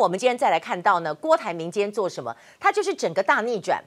我们今天再来看到呢，郭台铭今天做什么？他就是整个大逆转。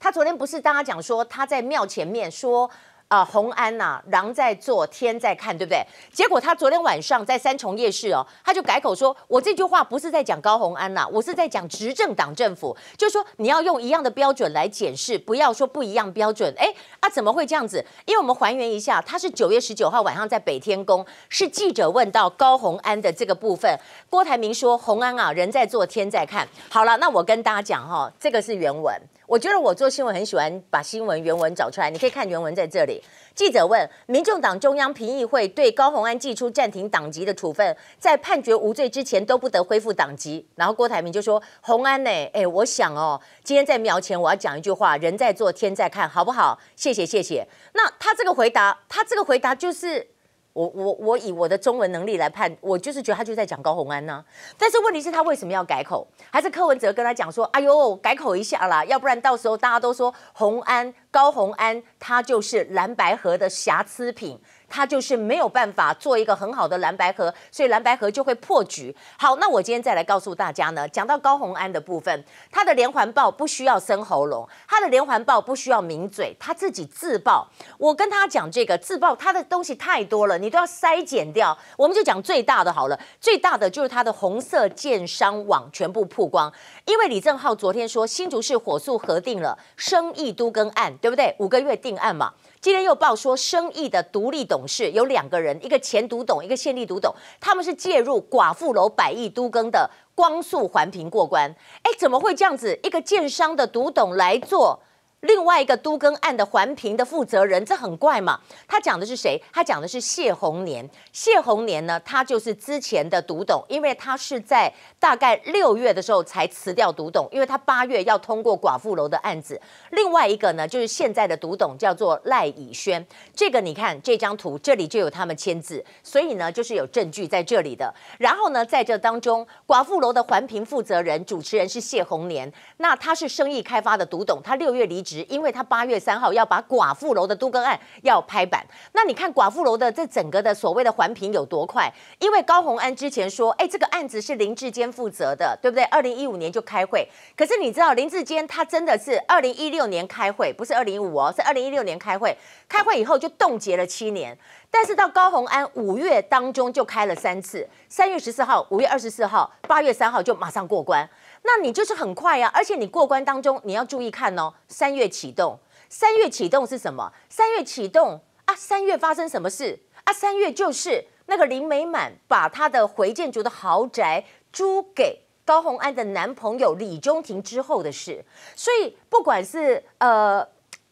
他昨天不是大家讲说，他在庙前面说。啊，洪安呐，狼在做，天在看，对不对？结果他昨天晚上在三重夜市哦，他就改口说：“我这句话不是在讲高洪安呐，我是在讲执政党政府，就说你要用一样的标准来检视，不要说不一样标准。”哎，啊，怎么会这样子？因为我们还原一下，他是九月十九号晚上在北天宫，是记者问到高洪安的这个部分，郭台铭说：“洪安啊，人在做，天在看。”好了，那我跟大家讲哈，这个是原文。我觉得我做新闻很喜欢把新闻原文找出来，你可以看原文在这里。记者问：民众党中央评议会对高洪安寄出暂停党籍的处分，在判决无罪之前都不得恢复党籍。然后郭台铭就说：“洪安呢？哎，我想哦，今天在秒前我要讲一句话，人在做天在看，好不好？谢谢谢谢。那他这个回答，他这个回答就是。”我我我以我的中文能力来判，我就是觉得他就在讲高洪安呐。但是问题是他为什么要改口？还是柯文哲跟他讲说：“哎呦，改口一下啦，要不然到时候大家都说洪安高洪安，他就是蓝白河的瑕疵品。”他就是没有办法做一个很好的蓝白盒，所以蓝白盒就会破局。好，那我今天再来告诉大家呢，讲到高洪安的部分，他的连环报不需要生喉咙，他的连环报不需要抿嘴，他自己自爆。我跟他讲这个自爆，他的东西太多了，你都要筛减掉。我们就讲最大的好了，最大的就是他的红色建商网全部曝光，因为李正浩昨天说新竹市火速核定了生意都更案，对不对？五个月定案嘛，今天又报说生意的独立董。董事有两个人，一个前独董，一个现立独董，他们是介入寡妇楼百亿都更的光速环评过关。哎，怎么会这样子？一个建商的独董来做？另外一个都更案的环评的负责人，这很怪嘛？他讲的是谁？他讲的是谢红年。谢红年呢？他就是之前的独董，因为他是在大概六月的时候才辞掉独董，因为他八月要通过寡妇楼的案子。另外一个呢，就是现在的独董叫做赖以轩。这个你看这张图，这里就有他们签字，所以呢，就是有证据在这里的。然后呢，在这当中，寡妇楼的环评负责人、主持人是谢红年，那他是生意开发的独董，他六月离职。因为他八月三号要把寡妇楼的都更案要拍板，那你看寡妇楼的这整个的所谓的环评有多快？因为高红安之前说，哎，这个案子是林志坚负责的，对不对？二零一五年就开会，可是你知道林志坚他真的是二零一六年开会，不是二零一五哦，是二零一六年开会。开会以后就冻结了七年，但是到高红安五月当中就开了三次，三月十四号、五月二十四号、八月三号就马上过关，那你就是很快啊！而且你过关当中你要注意看哦，三月。月启动，三月启动是什么？三月启动啊，三月发生什么事啊？三月就是那个林美满把她的回建筑的豪宅租给高红安的男朋友李中廷之后的事。所以不管是呃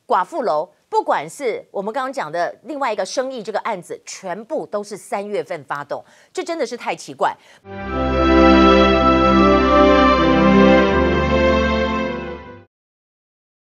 寡妇楼，不管是我们刚刚讲的另外一个生意这个案子，全部都是三月份发动，这真的是太奇怪。